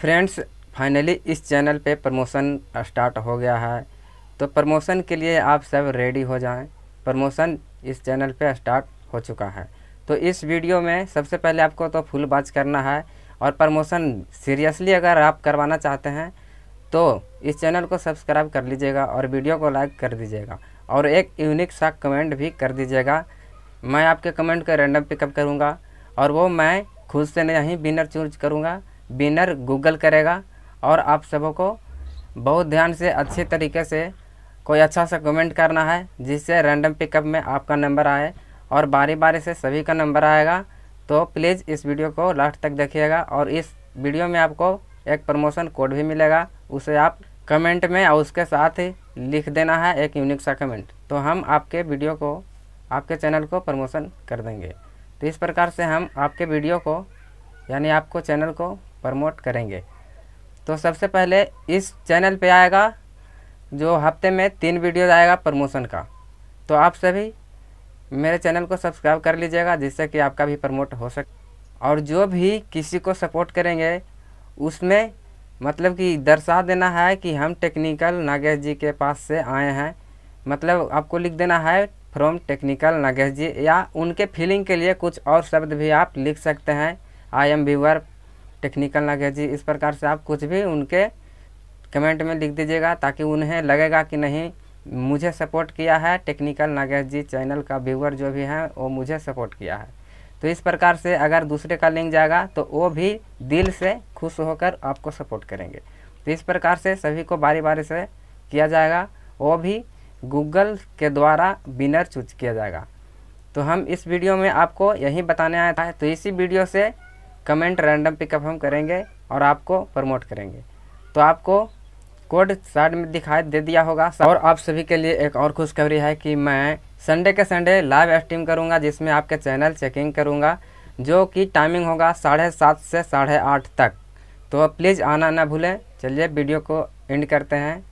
friends finally इस channel पे promotion start हो गया है तो प्रमोशन के लिए आप सब रेडी हो जाएं प्रमोशन इस चैनल पे स्टार्ट हो चुका है तो इस वीडियो में सबसे पहले आपको तो फुल बाज करना है और प्रमोशन सीरियसली अगर आप करवाना चाहते हैं तो इस चैनल को सब्सक्राइब कर लीजिएगा और वीडियो को लाइक कर दीजिएगा और एक यूनिक सा कमेंट भी कर दीजिएगा मैं आपके कमेंट का रेंडम पिकअप करूँगा और वो मैं खुद से नहीं विनर चूज करूँगा बिनर गूगल करेगा और आप को बहुत ध्यान से अच्छे तरीके से कोई अच्छा सा कमेंट करना है जिससे रैंडम पिकअप में आपका नंबर आए और बारी बारी से सभी का नंबर आएगा तो प्लीज़ इस वीडियो को लास्ट तक देखिएगा और इस वीडियो में आपको एक प्रमोशन कोड भी मिलेगा उसे आप कमेंट में और उसके साथ ही लिख देना है एक यूनिक सा कमेंट तो हम आपके वीडियो को आपके चैनल को प्रमोशन कर देंगे तो इस प्रकार से हम आपके वीडियो को यानी आपको चैनल को प्रमोट करेंगे तो सबसे पहले इस चैनल पे आएगा जो हफ्ते में तीन वीडियो आएगा प्रमोशन का तो आप सभी मेरे चैनल को सब्सक्राइब कर लीजिएगा जिससे कि आपका भी प्रमोट हो सके और जो भी किसी को सपोर्ट करेंगे उसमें मतलब कि दर्शा देना है कि हम टेक्निकल नागेश जी के पास से आए हैं मतलब आपको लिख देना है फ्रॉम टेक्निकल नागेश जी या उनके फीलिंग के लिए कुछ और शब्द भी आप लिख सकते हैं I am viewer technical ji इस प्रकार से आप कुछ भी उनके कमेंट में लिख दीजिएगा ताकि उन्हें लगेगा कि नहीं मुझे सपोर्ट किया है टेक्निकल नागेश जी चैनल का व्यूअर जो भी है वो मुझे सपोर्ट किया है तो इस प्रकार से अगर दूसरे का लिंक जाएगा तो वो भी दिल से खुश होकर आपको सपोर्ट करेंगे तो इस प्रकार से सभी को बारी बारी से किया जाएगा वो भी गूगल के द्वारा बिनर चूज किया जाएगा तो हम इस वीडियो में आपको यही बताने आया था तो इसी वीडियो से कमेंट रैंडम पिकअप हम करेंगे और आपको प्रमोट करेंगे तो आपको कोड साइड में दिखाई दे दिया होगा और आप सभी के लिए एक और खुशखबरी है कि मैं संडे के संडे लाइव स्ट्रीम करूँगा जिसमें आपके चैनल चेकिंग करूँगा जो कि टाइमिंग होगा साढ़े सात से साढ़े आठ तक तो प्लीज़ आना ना भूलें चलिए वीडियो को एंड करते हैं